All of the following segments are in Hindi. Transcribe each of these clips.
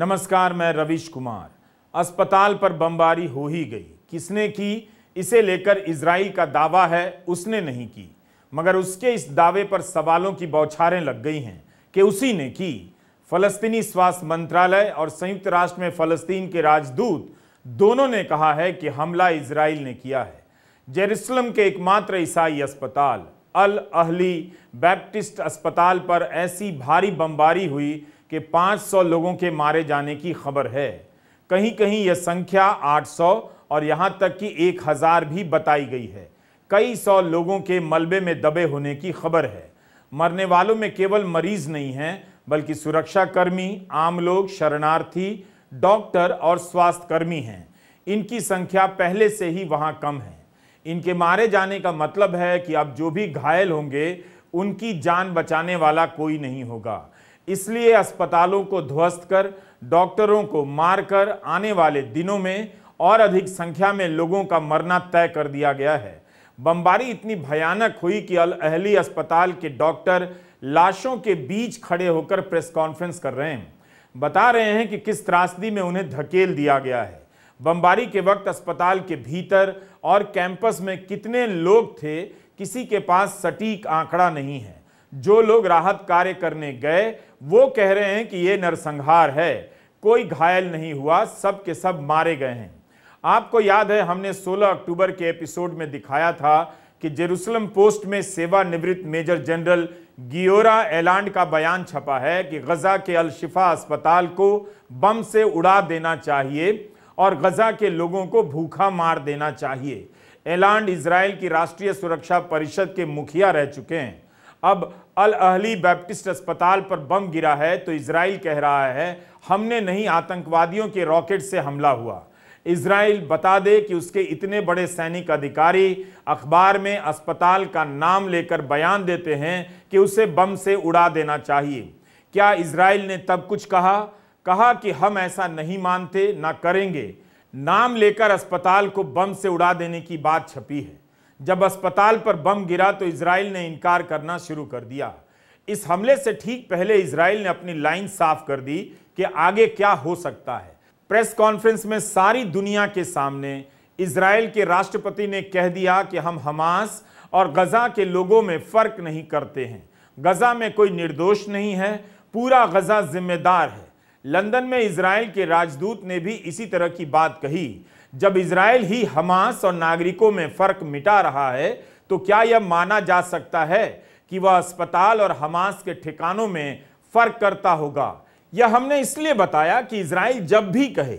नमस्कार मैं रविश कुमार अस्पताल पर बमबारी हो ही गई किसने की इसे लेकर इसराइल का दावा है उसने नहीं की मगर उसके इस दावे पर सवालों की बौछारें लग गई हैं कि उसी ने की फलस्तीनी स्वास्थ्य मंत्रालय और संयुक्त राष्ट्र में फलस्तीन के राजदूत दोनों ने कहा है कि हमला इसराइल ने किया है जेरूसलम के एकमात्र ईसाई अस्पताल अल अहली बैप्टिस्ट अस्पताल पर ऐसी भारी बमबारी हुई कि 500 लोगों के मारे जाने की खबर है कहीं कहीं यह संख्या 800 और यहाँ तक कि 1000 भी बताई गई है कई सौ लोगों के मलबे में दबे होने की खबर है मरने वालों में केवल मरीज नहीं हैं बल्कि सुरक्षाकर्मी आम लोग शरणार्थी डॉक्टर और स्वास्थ्यकर्मी हैं इनकी संख्या पहले से ही वहाँ कम है इनके मारे जाने का मतलब है कि अब जो भी घायल होंगे उनकी जान बचाने वाला कोई नहीं होगा इसलिए अस्पतालों को ध्वस्त कर डॉक्टरों को मारकर आने वाले दिनों में और अधिक संख्या में लोगों का मरना तय कर दिया गया है बमबारी इतनी भयानक हुई कि अल अहली अस्पताल के डॉक्टर लाशों के बीच खड़े होकर प्रेस कॉन्फ्रेंस कर रहे हैं बता रहे हैं कि किस त्रासदी में उन्हें धकेल दिया गया है बमबारी के वक्त अस्पताल के भीतर और कैंपस में कितने लोग थे किसी के पास सटीक आंकड़ा नहीं है जो लोग राहत कार्य करने गए वो कह रहे हैं कि ये नरसंहार है कोई घायल नहीं हुआ सब के सब मारे गए हैं आपको याद है हमने 16 अक्टूबर के एपिसोड में दिखाया था कि जेरूसलम पोस्ट में सेवानिवृत्त मेजर जनरल गियोरा एलांड का बयान छपा है कि गजा के अलशिफा अस्पताल को बम से उड़ा देना चाहिए और गजा के लोगों को भूखा मार देना चाहिए एलांड इसराइल की राष्ट्रीय सुरक्षा परिषद के मुखिया रह चुके हैं अब अल अहली बैप्टिस्ट अस्पताल पर बम गिरा है तो इसराइल कह रहा है हमने नहीं आतंकवादियों के रॉकेट से हमला हुआ इसराइल बता दे कि उसके इतने बड़े सैनिक अधिकारी अखबार में अस्पताल का नाम लेकर बयान देते हैं कि उसे बम से उड़ा देना चाहिए क्या इसराइल ने तब कुछ कहा कहा कि हम ऐसा नहीं मानते ना करेंगे नाम लेकर अस्पताल को बम से उड़ा देने की बात छपी है जब अस्पताल पर बम गिरा तो इसराइल ने इनकार करना शुरू कर दिया इस हमले से ठीक पहले इसराइल ने अपनी लाइन साफ कर दी कि आगे क्या हो सकता है प्रेस कॉन्फ्रेंस में सारी दुनिया के सामने इसराइल के राष्ट्रपति ने कह दिया कि हम हमास और गज़ा के लोगों में फ़र्क नहीं करते हैं गज़ा में कोई निर्दोष नहीं है पूरा गज़ा जिम्मेदार है लंदन में इसराइल के राजदूत ने भी इसी तरह की बात कही जब इसराइल ही हमास और नागरिकों में फर्क मिटा रहा है तो क्या यह माना जा सकता है कि वह अस्पताल और हमास के ठिकानों में फर्क करता होगा यह हमने इसलिए बताया कि इसराइल जब भी कहे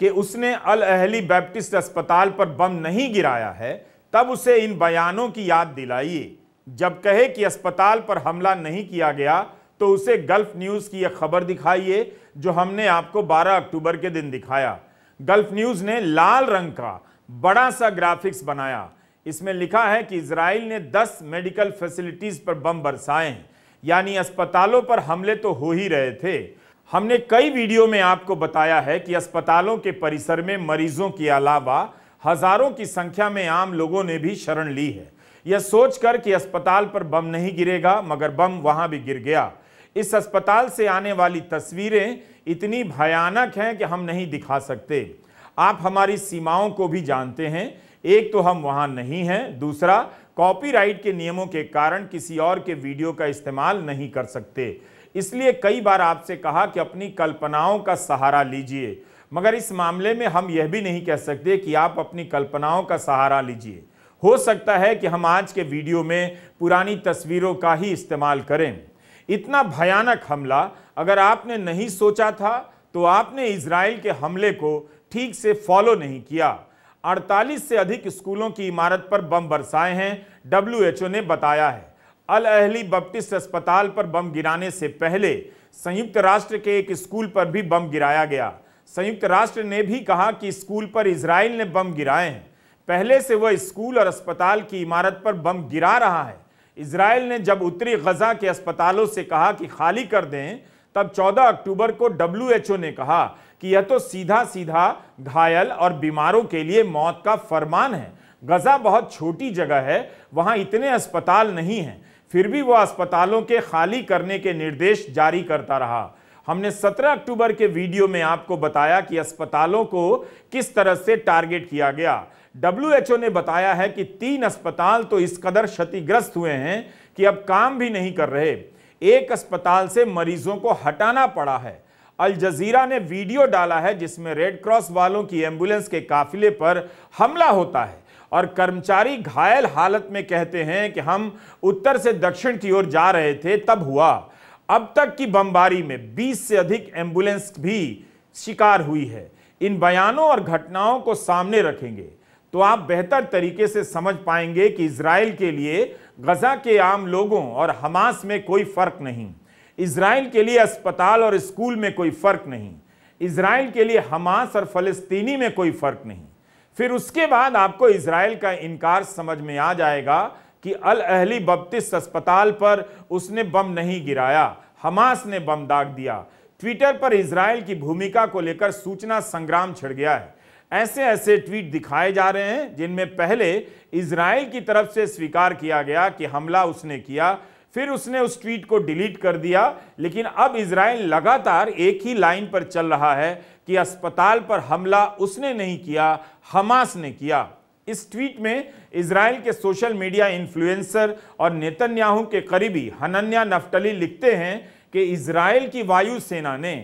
कि उसने अल अहली बैप्टिस्ट अस्पताल पर बम नहीं गिराया है तब उसे इन बयानों की याद दिलाइए जब कहे कि अस्पताल पर हमला नहीं किया गया तो उसे गल्फ न्यूज़ की यह खबर दिखाइए जो हमने आपको 12 अक्टूबर के दिन दिखाया गल्फ न्यूज ने लाल रंग का बड़ा सा ग्राफिक्स बनाया इसमें लिखा है कि इसराइल ने 10 मेडिकल फैसिलिटीज पर बम बरसाए यानी अस्पतालों पर हमले तो हो ही रहे थे हमने कई वीडियो में आपको बताया है कि अस्पतालों के परिसर में मरीजों के अलावा हजारों की संख्या में आम लोगों ने भी शरण ली है यह सोचकर कि अस्पताल पर बम नहीं गिरेगा मगर बम वहां भी गिर गया इस अस्पताल से आने वाली तस्वीरें इतनी भयानक हैं कि हम नहीं दिखा सकते आप हमारी सीमाओं को भी जानते हैं एक तो हम वहाँ नहीं हैं दूसरा कॉपीराइट के नियमों के कारण किसी और के वीडियो का इस्तेमाल नहीं कर सकते इसलिए कई बार आपसे कहा कि अपनी कल्पनाओं का सहारा लीजिए मगर इस मामले में हम यह भी नहीं कह सकते कि आप अपनी कल्पनाओं का सहारा लीजिए हो सकता है कि हम आज के वीडियो में पुरानी तस्वीरों का ही इस्तेमाल करें इतना भयानक हमला अगर आपने नहीं सोचा था तो आपने इसराइल के हमले को ठीक से फॉलो नहीं किया 48 से अधिक स्कूलों की इमारत पर बम बरसाए हैं डब्ल्यूएचओ ने बताया है अल अहली बप्टिस्ट अस्पताल पर बम गिराने से पहले संयुक्त राष्ट्र के एक स्कूल पर भी बम गिराया गया संयुक्त राष्ट्र ने भी कहा कि स्कूल पर इसराइल ने बम गिराए हैं पहले से वह स्कूल और अस्पताल की इमारत पर बम गिरा रहा है इसराइल ने जब उत्तरी गजा के अस्पतालों से कहा कि खाली कर दें तब 14 अक्टूबर को डब्ल्यूएचओ ने कहा कि यह तो सीधा सीधा घायल और बीमारों के लिए मौत का फरमान है गजा बहुत छोटी जगह है वहां इतने अस्पताल नहीं हैं फिर भी वह अस्पतालों के खाली करने के निर्देश जारी करता रहा हमने 17 अक्टूबर के वीडियो में आपको बताया कि अस्पतालों को किस तरह से टारगेट किया गया डब्ल्यूएचओ ने बताया है कि तीन अस्पताल तो इस कदर क्षतिग्रस्त हुए हैं कि अब काम भी नहीं कर रहे एक अस्पताल से मरीजों को हटाना पड़ा है अल जजीरा ने वीडियो डाला है जिसमें रेड क्रॉस वालों की एम्बुलेंस के काफिले पर हमला होता है और कर्मचारी घायल हालत में कहते हैं कि हम उत्तर से दक्षिण की ओर जा रहे थे तब हुआ अब तक की बमबारी में 20 से अधिक एम्बुलेंस भी शिकार हुई है इन बयानों और घटनाओं को सामने रखेंगे तो आप बेहतर तरीके से समझ पाएंगे कि इसराइल के लिए गजा के आम लोगों और हमास में कोई फ़र्क नहीं इसराइल के लिए अस्पताल और स्कूल में कोई फ़र्क नहीं इसराइल के लिए हमास और फ़लस्तीनी में कोई फ़र्क नहीं फिर उसके बाद आपको इसराइल का इनकार समझ में आ जाएगा कि अल अहली बप्तिस अस्पताल पर उसने बम नहीं गिराया हमास ने बम दाग दिया ट्विटर पर इसराइल की भूमिका को लेकर सूचना संग्राम छिड़ गया है ऐसे ऐसे ट्वीट दिखाए जा रहे हैं जिनमें पहले इसराइल की तरफ से स्वीकार किया गया कि हमला उसने किया फिर उसने उस ट्वीट को डिलीट कर दिया लेकिन अब इसराइल लगातार एक ही लाइन पर चल रहा है कि अस्पताल पर हमला उसने नहीं किया हमास ने किया इस ट्वीट में इसराइल के सोशल मीडिया इन्फ्लुएंसर और नेतन्याहू के करीबी हनन्या नफ्टली लिखते हैं कि इसराइल की वायुसेना ने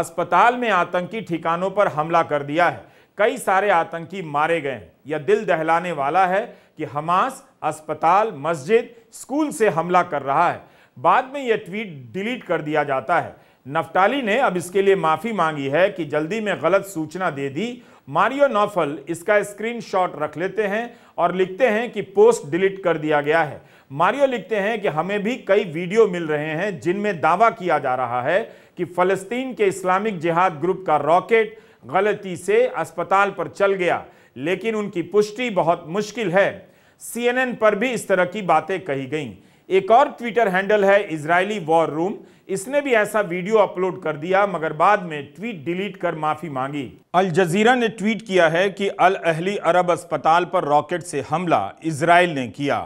अस्पताल में आतंकी ठिकानों पर हमला कर दिया है कई सारे आतंकी मारे गए हैं यह दिल दहलाने वाला है कि हमास अस्पताल मस्जिद स्कूल से हमला कर रहा है बाद में यह ट्वीट डिलीट कर दिया जाता है नफ्ताली ने अब इसके लिए माफ़ी मांगी है कि जल्दी में गलत सूचना दे दी मारियो नोफल इसका स्क्रीनशॉट रख लेते हैं और लिखते हैं कि पोस्ट डिलीट कर दिया गया है मारियो लिखते हैं कि हमें भी कई वीडियो मिल रहे हैं जिनमें दावा किया जा रहा है कि फ़लस्तीन के इस्लामिक जिहाद ग्रुप का रॉकेट गलती से अस्पताल पर चल गया लेकिन उनकी पुष्टि बहुत मुश्किल है सीएनएन पर भी इस तरह की बातें कही गईं एक और ट्विटर हैंडल है इसराइली वॉर रूम इसने भी ऐसा वीडियो अपलोड कर दिया मगर बाद में ट्वीट डिलीट कर माफी मांगी अल जजीरा ने ट्वीट किया है कि अल अहली अरब अस्पताल पर रॉकेट से हमला इसराइल ने किया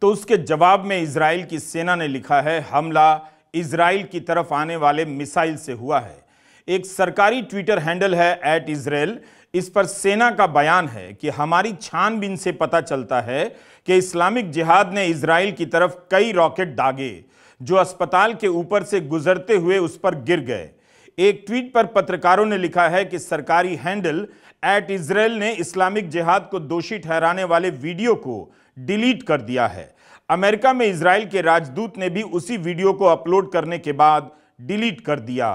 तो उसके जवाब में इसराइल की सेना ने लिखा है हमला इसराइल की तरफ आने वाले मिसाइल से हुआ है एक सरकारी ट्विटर हैंडल है एट इसराइल इस पर सेना का बयान है कि हमारी छानबीन से पता चलता है कि इस्लामिक जिहाद ने इसराइल की तरफ कई रॉकेट दागे जो अस्पताल के ऊपर से गुजरते हुए उस पर गिर गए एक ट्वीट पर पत्रकारों ने लिखा है कि सरकारी हैंडल एट इसराइल ने इस्लामिक जिहाद को दोषी ठहराने वाले वीडियो को डिलीट कर दिया है अमेरिका में इसराइल के राजदूत ने भी उसी वीडियो को अपलोड करने के बाद डिलीट कर दिया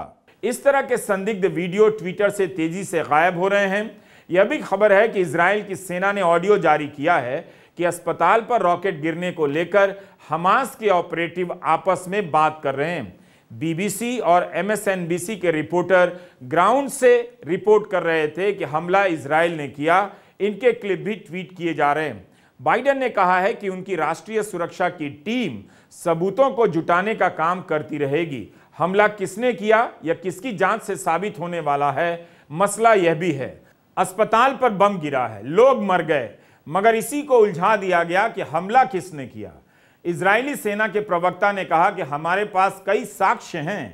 इस तरह के संदिग्ध वीडियो ट्विटर से तेजी से गायब हो रहे हैं यह भी खबर है कि इसराइल की सेना ने ऑडियो जारी किया है कि अस्पताल पर रॉकेट गिरने को लेकर हमास के ऑपरेटिव आपस में बात कर रहे हैं बीबीसी और एमएसएनबीसी के रिपोर्टर ग्राउंड से रिपोर्ट कर रहे थे कि हमला इसराइल ने किया इनके क्लिप भी ट्वीट किए जा रहे हैं बाइडन ने कहा है कि उनकी राष्ट्रीय सुरक्षा की टीम सबूतों को जुटाने का काम करती रहेगी हमला किसने किया या किसकी जांच से साबित होने वाला है मसला यह भी है अस्पताल पर बम गिरा है लोग मर गए मगर इसी को उलझा दिया गया कि हमला किसने किया इजरायली सेना के प्रवक्ता ने कहा कि हमारे पास कई साक्ष्य हैं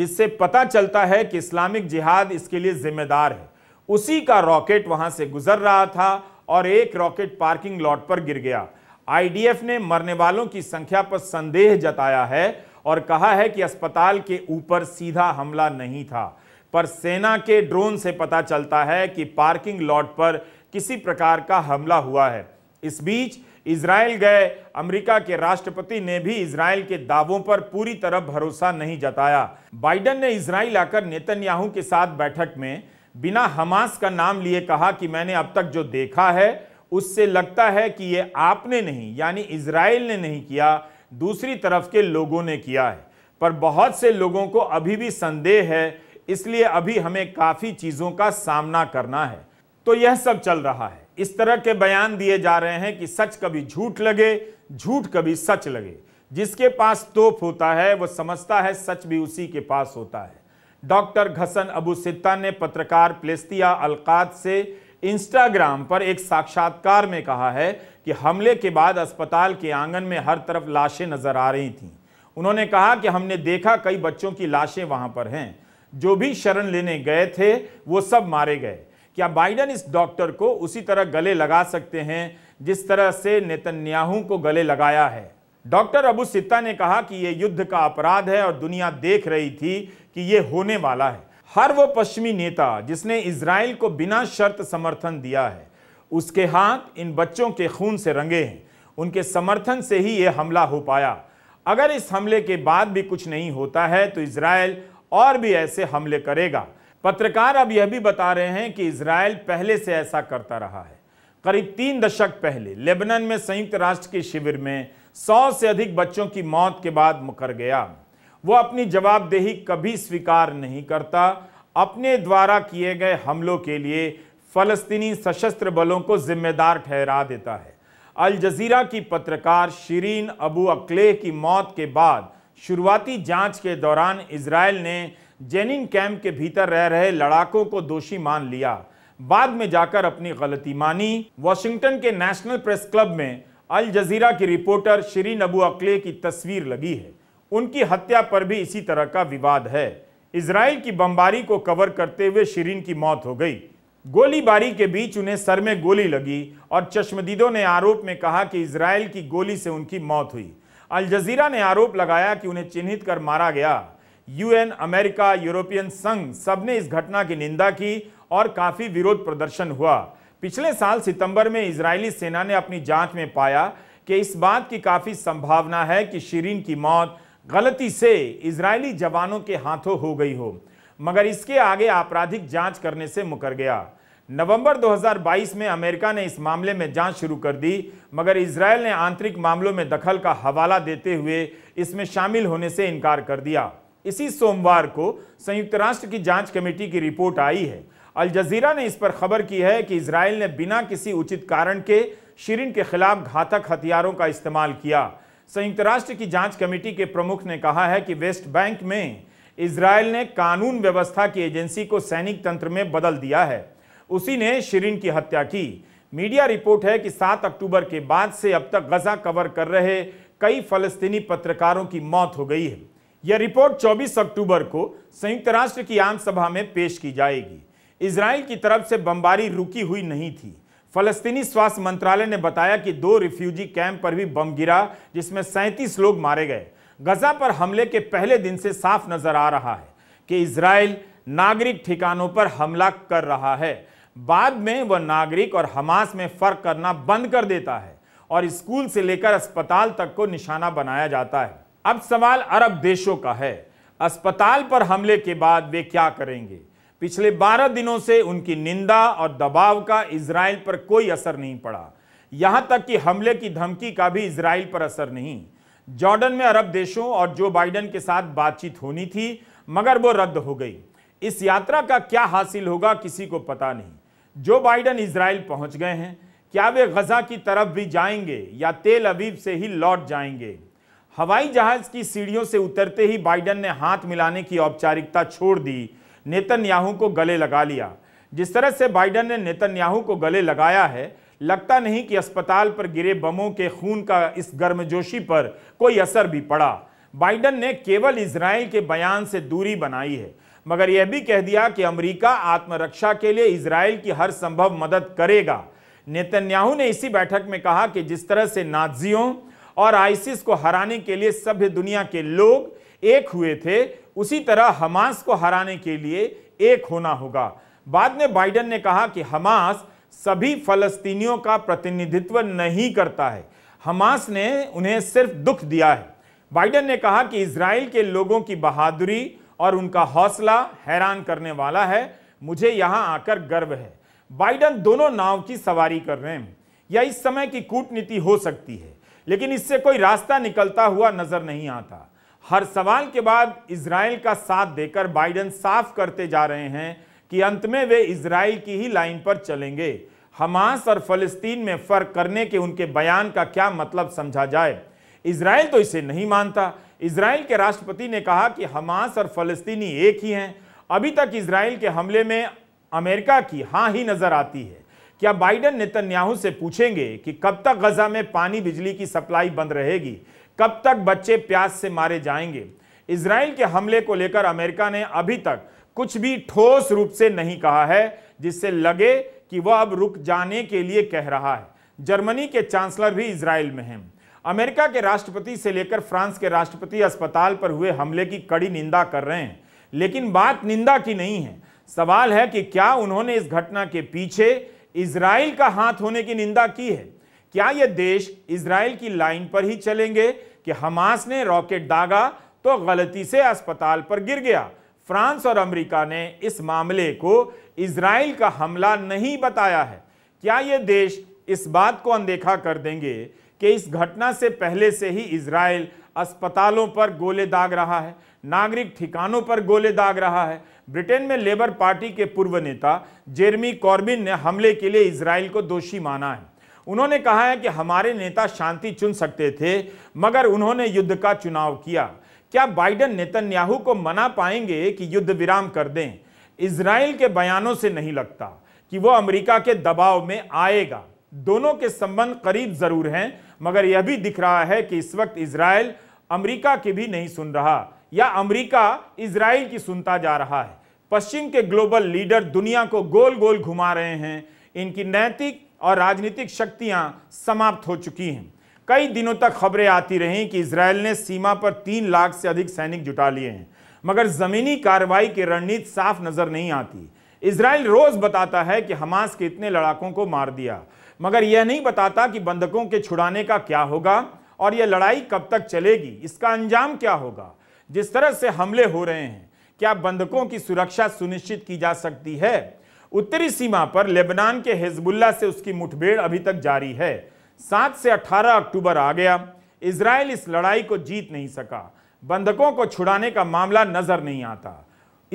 जिससे पता चलता है कि इस्लामिक जिहाद इसके लिए जिम्मेदार है उसी का रॉकेट वहां से गुजर रहा था और एक रॉकेट पार्किंग लॉट पर गिर गया आईडीएफ ने मरने वालों की संख्या पर संदेह जताया है और कहा है कि अस्पताल के ऊपर सीधा हमला नहीं था पर सेना के ड्रोन से पता चलता है कि पार्किंग लॉट पर किसी प्रकार का हमला हुआ है इस बीच इसराइल गए अमेरिका के राष्ट्रपति ने भी इसराइल के दावों पर पूरी तरह भरोसा नहीं जताया बाइडन ने इसराइल आकर नेतन्याहू के साथ बैठक में बिना हमास का नाम लिए कहा कि मैंने अब तक जो देखा है उससे लगता है कि ये आपने नहीं यानी इसराइल ने नहीं किया दूसरी तरफ के लोगों ने किया है पर बहुत से लोगों को अभी भी संदेह है इसलिए अभी हमें काफ़ी चीज़ों का सामना करना है तो यह सब चल रहा है इस तरह के बयान दिए जा रहे हैं कि सच कभी झूठ लगे झूठ कभी सच लगे जिसके पास तोप होता है वह समझता है सच भी उसी के पास होता है डॉक्टर घसन अबू सित्ता ने पत्रकार प्लेस्तिया अलकात से इंस्टाग्राम पर एक साक्षात्कार में कहा है कि हमले के बाद अस्पताल के आंगन में हर तरफ लाशें नज़र आ रही थीं उन्होंने कहा कि हमने देखा कई बच्चों की लाशें वहां पर हैं जो भी शरण लेने गए थे वो सब मारे गए क्या बाइडन इस डॉक्टर को उसी तरह गले लगा सकते हैं जिस तरह से नेतन्याहू को गले लगाया है डॉक्टर अबू सित्ता ने कहा कि ये युद्ध का अपराध है और दुनिया देख रही थी कि ये होने वाला है हर वो पश्चिमी नेता जिसने इसराइल को बिना शर्त समर्थन दिया है उसके हाथ इन बच्चों के खून से रंगे हैं उनके समर्थन से ही यह हमला हो पाया अगर इस हमले के बाद भी कुछ नहीं होता है तो इसराइल और भी ऐसे हमले करेगा पत्रकार अब यह भी बता रहे हैं कि इसराइल पहले से ऐसा करता रहा है करीब तीन दशक पहले लेबनन में संयुक्त राष्ट्र के शिविर में सौ से अधिक बच्चों की मौत के बाद मुकर गया वो अपनी जवाबदेही कभी स्वीकार नहीं करता अपने द्वारा किए गए हमलों के लिए फ़लस्तीनी सशस्त्र बलों को जिम्मेदार ठहरा देता है अल जजीरा की पत्रकार शरीन अबू अकलेह की मौत के बाद शुरुआती जांच के दौरान इसराइल ने जेनिन कैंप के भीतर रह रहे लड़ाकों को दोषी मान लिया बाद में जाकर अपनी गलती मानी वॉशिंगटन के नेशनल प्रेस क्लब में अल जजीरा की रिपोर्टर शरीन अबू अकलेह की तस्वीर लगी है उनकी हत्या पर भी इसी तरह का विवाद है इसराइल की बमबारी को कवर करते हुए शरीन की मौत हो गई गोलीबारी के बीच उन्हें सर में गोली लगी और चश्मदीदों ने आरोप में कहा कि इसराइल की गोली से उनकी मौत हुई अल जजीरा ने आरोप लगाया कि उन्हें चिन्हित कर मारा गया यूएन अमेरिका यूरोपियन संघ सबने इस घटना की निंदा की और काफ़ी विरोध प्रदर्शन हुआ पिछले साल सितंबर में इजरायली सेना ने अपनी जांच में पाया कि इस बात की काफ़ी संभावना है कि शिरीन की मौत गलती से इजरायली जवानों के हाथों हो गई हो मगर इसके आगे आपराधिक जांच करने से मुकर गया नवंबर 2022 में अमेरिका ने इस मामले में जांच शुरू कर दी मगर इसराइल ने आंतरिक मामलों में दखल का हवाला देते हुए इसमें शामिल होने से इनकार कर दिया इसी सोमवार को संयुक्त राष्ट्र की जांच कमेटी की रिपोर्ट आई है अल जजीरा ने इस पर खबर की है कि इसराइल ने बिना किसी उचित कारण के शिरिन के खिलाफ घातक हथियारों का इस्तेमाल किया संयुक्त राष्ट्र की जांच कमेटी के प्रमुख ने कहा है कि वेस्ट बैंक में इसराइल ने कानून व्यवस्था की एजेंसी को सैनिक तंत्र में बदल दिया है उसी ने शिरीन की हत्या की मीडिया रिपोर्ट है कि 7 अक्टूबर के बाद से अब तक गजा कवर कर रहे कई फलस्तीनी पत्रकारों की मौत हो गई है यह रिपोर्ट 24 अक्टूबर को संयुक्त राष्ट्र की आम सभा में पेश की जाएगी इसराइल की तरफ से बमबारी रुकी हुई नहीं थी फलस्तीनी स्वास्थ्य मंत्रालय ने बताया कि दो रिफ्यूजी कैंप पर भी बम गिरा जिसमें सैंतीस लोग मारे गए गजा पर हमले के पहले दिन से साफ नजर आ रहा है कि इसराइल नागरिक ठिकानों पर हमला कर रहा है बाद में वह नागरिक और हमास में फर्क करना बंद कर देता है और स्कूल से लेकर अस्पताल तक को निशाना बनाया जाता है अब सवाल अरब देशों का है अस्पताल पर हमले के बाद वे क्या करेंगे पिछले 12 दिनों से उनकी निंदा और दबाव का इसराइल पर कोई असर नहीं पड़ा यहां तक कि हमले की धमकी का भी इसराइल पर असर नहीं जॉर्डन में अरब देशों और जो बाइडन के साथ बातचीत होनी थी मगर वो रद्द हो गई इस यात्रा का क्या हासिल होगा किसी को पता नहीं जो बाइडन इसराइल पहुंच गए हैं क्या वे गज़ा की तरफ भी जाएंगे या तेल अबीब से ही लौट जाएंगे हवाई जहाज़ की सीढ़ियों से उतरते ही बाइडन ने हाथ मिलाने की औपचारिकता छोड़ दी नेतन्याहू को गले लगा लिया जिस तरह से बाइडन ने नेतन्याहू को गले लगाया है लगता नहीं कि अस्पताल पर गिरे बमों के खून का इस गर्मजोशी पर कोई असर भी पड़ा बाइडन ने केवल इसराइल के बयान से दूरी बनाई है मगर यह भी कह दिया कि अमेरिका आत्मरक्षा के लिए इसराइल की हर संभव मदद करेगा नेतन्याहू ने इसी बैठक में कहा कि जिस तरह से नाजियों और आइसिस को हराने के लिए सभ्य दुनिया के लोग एक हुए थे उसी तरह हमास को हराने के लिए एक होना होगा बाद में बाइडन ने कहा कि हमास सभी फलस्तीनियों का प्रतिनिधित्व नहीं करता है हमास ने उन्हें सिर्फ दुख दिया है बाइडन ने कहा कि इसराइल के लोगों की बहादुरी और उनका हौसला हैरान करने वाला है मुझे यहां आकर गर्व है बाइडन दोनों नाव की सवारी कर रहे हैं यह इस समय की कूटनीति हो सकती है लेकिन इससे कोई रास्ता निकलता हुआ नजर नहीं आता हर सवाल के बाद इसराइल का साथ देकर बाइडन साफ करते जा रहे हैं कि अंत में वे इसराइल की ही लाइन पर चलेंगे हमास और फलस्तीन में फ़र्क करने के उनके बयान का क्या मतलब समझा जाए इसराइल तो इसे नहीं मानता इसराइल के राष्ट्रपति ने कहा कि हमास और फलस्तीनी एक ही हैं अभी तक इसराइल के हमले में अमेरिका की हाँ ही नज़र आती है क्या बाइडन नेतन्याहू से पूछेंगे कि कब तक गजा में पानी बिजली की सप्लाई बंद रहेगी कब तक बच्चे प्यास से मारे जाएंगे इसराइल के हमले को लेकर अमेरिका ने अभी तक कुछ भी ठोस रूप से नहीं कहा है जिससे लगे कि वह अब रुक जाने के लिए कह रहा है जर्मनी के चांसलर भी इसराइल में हैं अमेरिका के राष्ट्रपति से लेकर फ्रांस के राष्ट्रपति अस्पताल पर हुए हमले की कड़ी निंदा कर रहे हैं लेकिन बात निंदा की नहीं है सवाल है कि क्या उन्होंने इस घटना के पीछे इसराइल का हाथ होने की निंदा की है क्या यह देश इसराइल की लाइन पर ही चलेंगे कि हमास ने रॉकेट दागा तो गलती से अस्पताल पर गिर गया फ्रांस और अमेरिका ने इस मामले को इसराइल का हमला नहीं बताया है क्या ये देश इस बात को अनदेखा कर देंगे कि इस घटना से पहले से ही इसराइल अस्पतालों पर गोले दाग रहा है नागरिक ठिकानों पर गोले दाग रहा है ब्रिटेन में लेबर पार्टी के पूर्व नेता जेरमी कॉर्बिन ने हमले के लिए इसराइल को दोषी माना है उन्होंने कहा है कि हमारे नेता शांति चुन सकते थे मगर उन्होंने युद्ध का चुनाव किया क्या बाइडन नेतन्याहू को मना पाएंगे कि युद्ध विराम कर दें इसराइल के बयानों से नहीं लगता कि वो अमेरिका के दबाव में आएगा दोनों के संबंध करीब जरूर हैं मगर यह भी दिख रहा है कि इस वक्त इसराइल अमेरिका की भी नहीं सुन रहा या अमेरिका इसराइल की सुनता जा रहा है पश्चिम के ग्लोबल लीडर दुनिया को गोल गोल घुमा रहे हैं इनकी नैतिक और राजनीतिक शक्तियां समाप्त हो चुकी हैं कई दिनों तक खबरें आती रहीं कि इसराइल ने सीमा पर तीन लाख से अधिक सैनिक जुटा लिए हैं मगर ज़मीनी कार्रवाई की रणनीति साफ नज़र नहीं आती इसराइल रोज़ बताता है कि हमास के इतने लड़ाकों को मार दिया मगर यह नहीं बताता कि बंधकों के छुड़ाने का क्या होगा और यह लड़ाई कब तक चलेगी इसका अंजाम क्या होगा जिस तरह से हमले हो रहे हैं क्या बंधकों की सुरक्षा सुनिश्चित की जा सकती है उत्तरी सीमा पर लेबनान के हिजबुल्ला से उसकी मुठभेड़ अभी तक जारी है सात से अठारह अक्टूबर आ गया इसराइल इस लड़ाई को जीत नहीं सका बंधकों को छुड़ाने का मामला नजर नहीं आता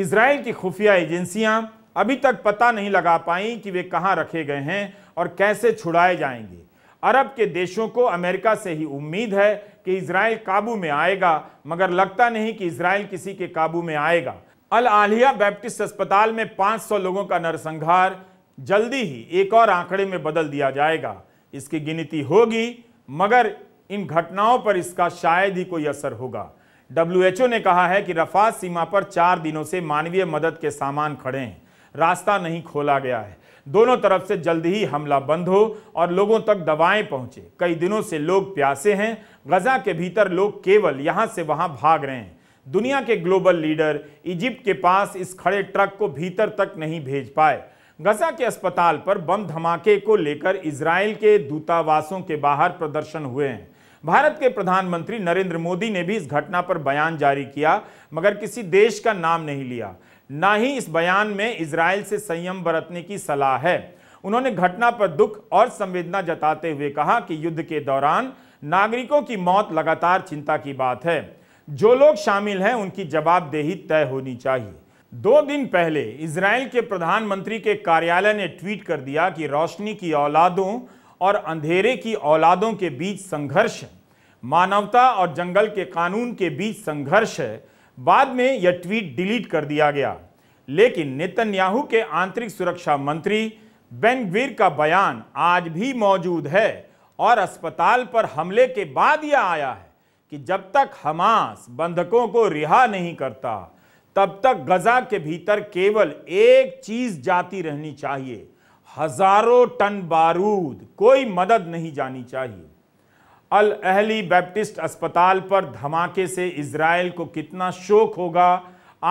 इसराइल की खुफिया एजेंसियां अभी तक पता नहीं लगा पाई कि वे कहां रखे गए हैं और कैसे छुड़ाए जाएंगे अरब के देशों को अमेरिका से ही उम्मीद है कि इसराइल काबू में आएगा मगर लगता नहीं कि इसराइल किसी के काबू में आएगा अल आलिया बैप्टिस्ट अस्पताल में 500 लोगों का नरसंहार जल्दी ही एक और आंकड़े में बदल दिया जाएगा इसकी गिनती होगी मगर इन घटनाओं पर इसका शायद ही कोई असर होगा डब्ल्यूएचओ ने कहा है कि रफात सीमा पर चार दिनों से मानवीय मदद के सामान खड़े हैं रास्ता नहीं खोला गया है दोनों तरफ से जल्द ही हमला बंद हो और लोगों तक दवाएं पहुंचे कई दिनों से लोग प्यासे हैं गजा के भीतर लोग केवल यहां से वहां भाग रहे हैं दुनिया के ग्लोबल लीडर इजिप्ट के पास इस खड़े ट्रक को भीतर तक नहीं भेज पाए गजा के अस्पताल पर बम धमाके को लेकर इसराइल के दूतावासों के बाहर प्रदर्शन हुए हैं भारत के प्रधानमंत्री नरेंद्र मोदी ने भी इस घटना पर बयान जारी किया मगर किसी देश का नाम नहीं लिया ना ही इस बयान में इसराइल से संयम बरतने की सलाह है उन्होंने घटना पर दुख और संवेदना जताते हुए कहा कि युद्ध के दौरान नागरिकों की मौत लगातार चिंता की बात है जो लोग शामिल हैं उनकी जवाबदेही तय होनी चाहिए दो दिन पहले इसराइल के प्रधानमंत्री के कार्यालय ने ट्वीट कर दिया कि रोशनी की औलादों और अंधेरे की औलादों के बीच संघर्ष है मानवता और जंगल के कानून के बीच संघर्ष है बाद में यह ट्वीट डिलीट कर दिया गया लेकिन नेतन्याहू के आंतरिक सुरक्षा मंत्री बेनगवीर का बयान आज भी मौजूद है और अस्पताल पर हमले के बाद यह आया है कि जब तक हमास बंधकों को रिहा नहीं करता तब तक गजा के भीतर केवल एक चीज जाती रहनी चाहिए हजारों टन बारूद कोई मदद नहीं जानी चाहिए अल अहली बैप्टिस्ट अस्पताल पर धमाके से इसराइल को कितना शोक होगा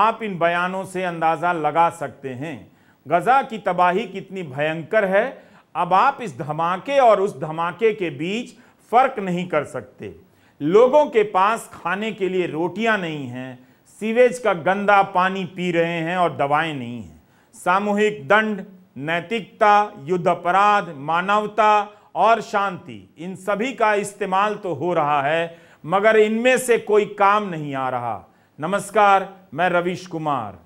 आप इन बयानों से अंदाज़ा लगा सकते हैं गज़ा की तबाही कितनी भयंकर है अब आप इस धमाके और उस धमाके के बीच फ़र्क नहीं कर सकते लोगों के पास खाने के लिए रोटियां नहीं हैं सीवेज का गंदा पानी पी रहे हैं और दवाएं नहीं हैं सामूहिक दंड नैतिकता युद्ध अपराध मानवता और शांति इन सभी का इस्तेमाल तो हो रहा है मगर इनमें से कोई काम नहीं आ रहा नमस्कार मैं रवीश कुमार